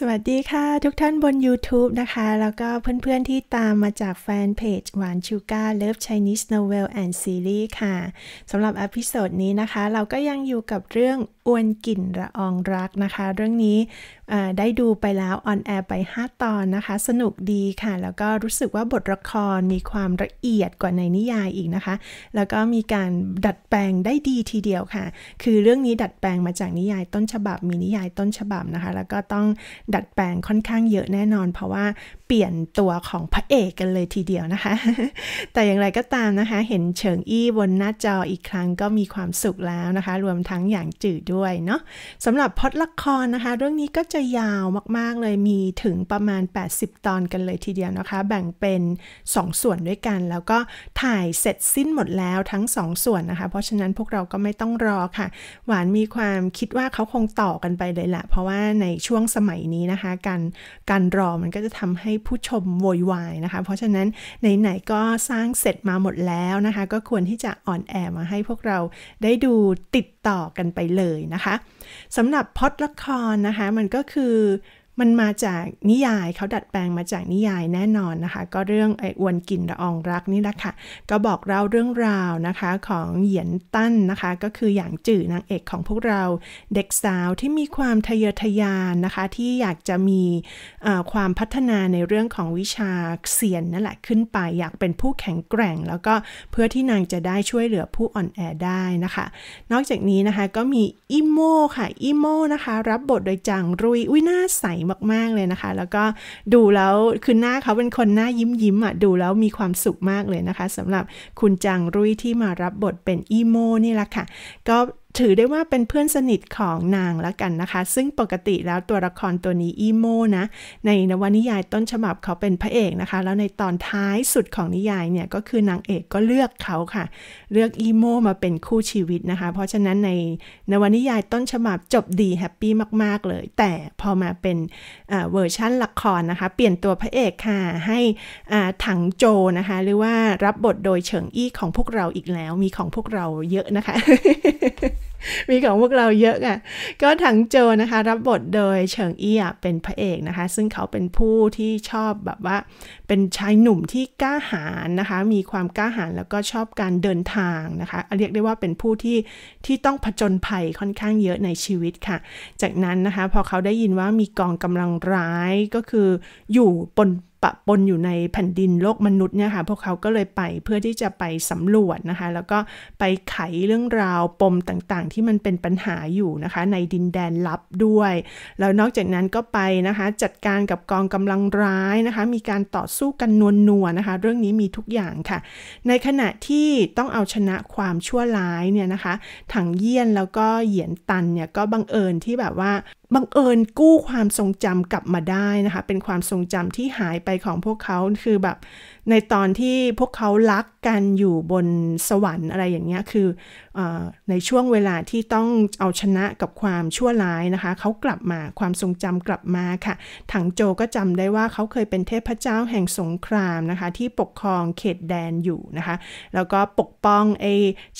สวัสดีค่ะ ทุกท่านบน YouTube นะคะ แล้วก็เพื่อนๆที่ตามมาจาก แฟนเพจ หวานชูการ์เลิฟไชนีสโนเวลแอนด์ซีรีส์ค่ะสำหรับอพิโซดนี้นะคะ เราก็ยังอยู่กับเรื่อง อวนกลิ่นระอองรักนะคะ เรื่องนี้ได้ดูไปแล้วออนแอร์ไป 5 ตอนนะคะ สนุกดีค่ะ แล้วก็รู้สึกว่าบทละครมีความละเอียดกว่าในนิยายอีกนะคะ แล้วก็มีการดัดแปลงได้ดีทีเดียวค่ะ คือเรื่องนี้ดัดแปลงมาจากนิยายต้นฉบับมีนิยายต้นฉบับนะคะแล้วก็ต้องดัดแปลงค่อนข้างเยอะแน่นอนเพราะว่าเปลี่ยนตัวของพระเอกกันเลยทีเดียวนะคะ แต่อย่างไรก็ตามนะคะ เห็นเฉิงอี้บนหน้าจออีกครั้งก็มีความสุขแล้วนะคะ รวมทั้งอย่างจืดด้วยเนาะสำหรับพอดละครนะคะ เรื่องนี้ก็จะยาวมากๆเลยมีถึงประมาณ 80 ตอนกันเลยทีเดียวนะคะ แบ่งเป็น 2 ส่วนด้วยกัน แล้วก็ถ่ายเสร็จสิ้นหมดแล้วทั้ง 2 ส่วนนะคะ เพราะฉะนั้นพวกเราก็ไม่ต้องรอค่ะหวานมีความคิดว่าเขาคงต่อกันไปเลยแหละเพราะว่าในช่วงสมัยนี้ี้นะคะการการรอมันก็จะทำให้ผู้ชมโวยวายนะคะ เพราะฉะนั้นไหนๆก็สร้างเสร็จมาหมดแล้วนะคะ ก็ควรที่จะอ่อนแอ มาให้พวกเราได้ดูติดต่อกันไปเลยนะคะสำหรับพอดละครนะคะมันก็คือมันมาจากนิยายเขาดัดแปลงมาจากนิยายแน่นอนนะคะ ก็เรื่องไอ้อวนกินระอองรักนี่แหละค่ะก็บอกเล่าเรื่องราวนะคะของเหยียนตั้นนะคะ ก็คืออย่างจื่อนางเอกของพวกเราเด็กสาวที่มีความทะเยอทะยานนะคะที่อยากจะมีความพัฒนาในเรื่องของวิชาเสียนนั่นแหละขึ้นไปอยากเป็นผู้แข็งแกร่ง แล้วก็เพื่อที่นางจะได้ช่วยเหลือผู้อ่อนแอได้นะคะนอกจากนี้นะคะก็มีอิโมค่ะอิโมนะคะรับบทโดยจังรุยอุ้ยหน้าใสมากๆ เลยนะคะ แล้วก็ดูแล้วคือหน้าเขาเป็นคนหน้ายิ้มยิ้มอ่ะดูแล้ว มีความสุขมากเลยนะคะสำหรับคุณจังรุ่ยที่มารับบทเป็นอีโมนี่แหละค่ะ ก็ถือได้ว่าเป็นเพื่อนสนิทของนางแล้วกันนะคะ ซึ่งปกติแล้วตัวละครตัวนี้อีโมนะ ในนวนิยายต้นฉบับเขาเป็นพระเอกนะคะ แล้วในตอนท้ายสุดของนิยายเนี่ยก็คือนางเอกก็เลือกเขาค่ะ เลือกอีโมมาเป็นคู่ชีวิตนะคะ เพราะฉะนั้นในนวนิยายต้นฉบับจบดีแฮปปี้มากๆ เลย แต่พอมาเป็นเวอร์ชั่นละครนะคะ เปลี่ยนตัวพระเอกค่ะ ให้ถังโจนะคะ หรือว่ารับบทโดยเฉิงอี้ของพวกเราอีกแล้ว มีของพวกเราเยอะนะคะมีของพวกเราเยอะอ่ะ ก็ถังโจนะคะ รับบทโดยเฉิงเอี้ยเป็นพระเอกนะคะ ซึ่งเขาเป็นผู้ที่ชอบแบบว่าเป็นชายหนุ่มที่กล้าหาญนะคะมีความกล้าหาญแล้วก็ชอบการเดินทางนะคะเรียกได้ว่าเป็นผู้ที่ที่ต้องผจญภัยค่อนข้างเยอะในชีวิตค่ะ จากนั้นนะคะพอเขาได้ยินว่ามีกองกำลังร้ายก็คืออยู่บนปะปนอยู่ในแผ่นดินโลกมนุษย์เนี่ยค่ะพวกเขาก็เลยไปเพื่อที่จะไปสำรวจนะคะ แล้วก็ไปไขเรื่องราวปมต่างๆ ที่มันเป็นปัญหาอยู่นะคะ ในดินแดนลับด้วย แล้วนอกจากนั้นก็ไปนะคะ จัดการกับกองกำลังร้ายนะคะ มีการต่อสู้กันนวลนนะคะ เรื่องนี้มีทุกอย่างค่ะ ในขณะที่ต้องเอาชนะความชั่วร้ายเนี่ยนะคะ ถังเยี่ยนแล้วก็เหยียนตันเนี่ยก็บังเอิญที่แบบว่าบังเอิญกู้ความทรงจำกลับมาได้นะคะเป็นความทรงจำที่หายไปของพวกเขาคือแบบในตอนที่พวกเขารักกันอยู่บนสวรรค์อะไร อย่างเงี้ย คืออในช่วงเวลาที่ต้องเอาชนะกับความชั่วร้ายนะคะ เขากลับมาความทรงจำกลับมา ค่ะ ถังโจก็จำได้ว่าเขาเคยเป็นเทพเจ้าแห่งสงครามนะคะ ที่ปกครองเขตแดนอยู่นะคะแล้วก็ปกป้องไอ้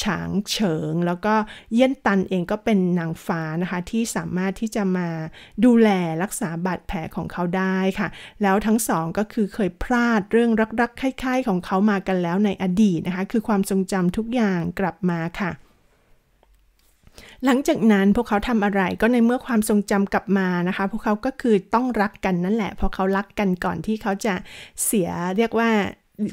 ฉางเฉิง แล้วก็เยี่ยนตันเองก็เป็นนางฟ้านะคะที่สามารถที่จะมาาดูแลรักษาบาดแผลของเขาได้ค่ะ แล้วทั้งสองก็คือเคยพลาดเรื่องรักๆคล้ายๆ ของเขามากันแล้วในอดีตนะคะ คือความทรงจำทุกอย่างกลับมาค่ะ หลังจากนั้นพวกเขาทำอะไรก็ในเมื่อความทรงจำกลับมานะคะ พวกเขาก็คือต้องรักกันนั่นแหละเพราะเขารักกันก่อนที่เขาจะเสียเรียกว่า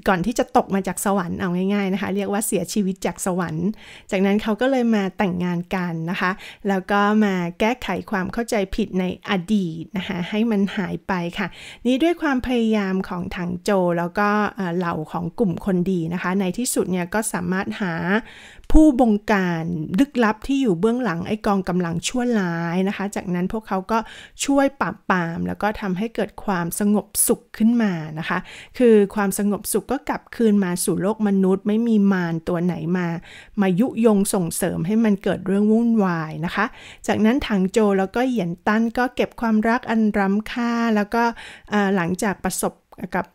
ก่อนที่จะตกมาจากสวรรค์เอาง่ายๆนะคะ เรียกว่าเสียชีวิตจากสวรรค์ จากนั้นเขาก็เลยมาแต่งงานกันนะคะแล้วก็มาแก้ไขความเข้าใจผิดในอดีตนะคะให้มันหายไปค่ะ นี่ด้วยความพยายามของถังโจแล้วก็เหล่าของกลุ่มคนดีนะคะในที่สุดเนี่ยก็สามารถหาผู้บงการลึกลับที่อยู่เบื้องหลังไอ้กองกำลังชั่วร้ายนะคะ จากนั้นพวกเขาก็ช่วยปราบปราม แล้วก็ทำให้เกิดความสงบสุขขึ้นมานะคะคือความสงบสุขก็กลับคืนมาสู่โลกมนุษย์ ไม่มีมารตัวไหนมา มายุยงส่งเสริมให้มันเกิดเรื่องวุ่นวายนะคะ จากนั้นถังโจแล้วก็เหยียนตั้น ก็เก็บความรักอันร้ำค่า แล้วก็หลังจากประสบกับ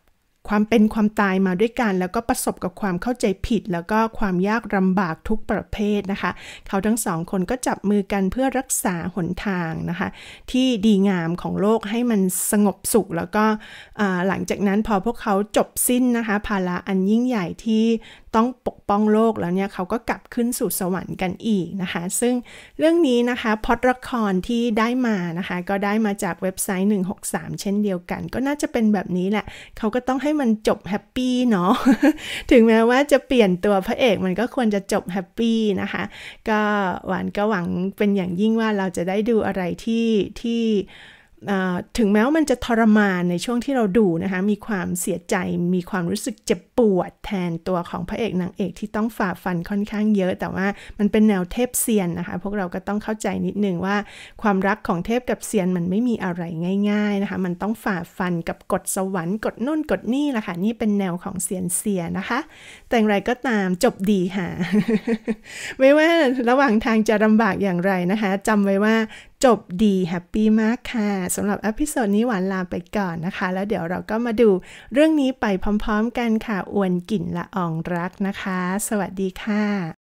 ความเป็นความตายมาด้วยกัน แล้วก็ประสบกับความเข้าใจผิด แล้วก็ความยากลำบากทุกประเภทนะคะ เขาทั้งสองคนก็จับมือกันเพื่อรักษาหนทางนะคะที่ดีงามของโลกให้มันสงบสุขแล้วก็หลังจากนั้นพอพวกเขาจบสิ้นนะคะภาระอันยิ่งใหญ่ที่ต้องปกป้องโลกแล้วเนี่ยเขาก็กลับขึ้นสู่สวรรค์กันอีกนะคะ ซึ่งเรื่องนี้นะคะพอดละครที่ได้มานะคะ ก็ได้มาจากเว็บไซต์ 163 เช่นเดียวกัน ก็น่าจะเป็นแบบนี้แหละเขาก็ต้องให้ให้มันจบแฮปปี้เนาะถึงแม้ว่าจะเปลี่ยนตัวพระเอกมันก็ควรจะจบแฮปปี้นะคะ ก็หวานก็หวังเป็นอย่างยิ่งว่าเราจะได้ดูอะไรที่ที่ถึงแม้ว่ามันจะทรมาน ในช่วงที่เราดูนะคะ มีความเสียใจ มีความรู้สึกเจ็บปวดแทนตัวของพระเอกนางเอก ที่ต้องฝ่าฟันค่อนข้างเยอะ แต่ว่ามันเป็นแนวเทพเซียนนะคะ พวกเราก็ต้องเข้าใจนิดนึงว่า ความรักของเทพกับเซียนมันไม่มีอะไรง่ายๆนะคะ มันต้องฝ่าฟันกับกฎสวรรค์กฎน่นกฎนี่แหละค่ะ นี่เป็นแนวของเซียนเซียนะคะ แต่อย่างไรก็ตามจบดีค่ะ ไม่ว่าระหว่างทางจะลำบากอย่างไรนะคะจำไว้ว่าจบดี แฮปปี้มากค่ะสำหรับอพิโซดนี้หวานลาไปก่อนนะคะ แล้วเดี๋ยวเราก็มาดูเรื่องนี้ไปพร้อมๆกันค่ะอวนกลิ่นละอองรักนะคะ สวัสดีค่ะ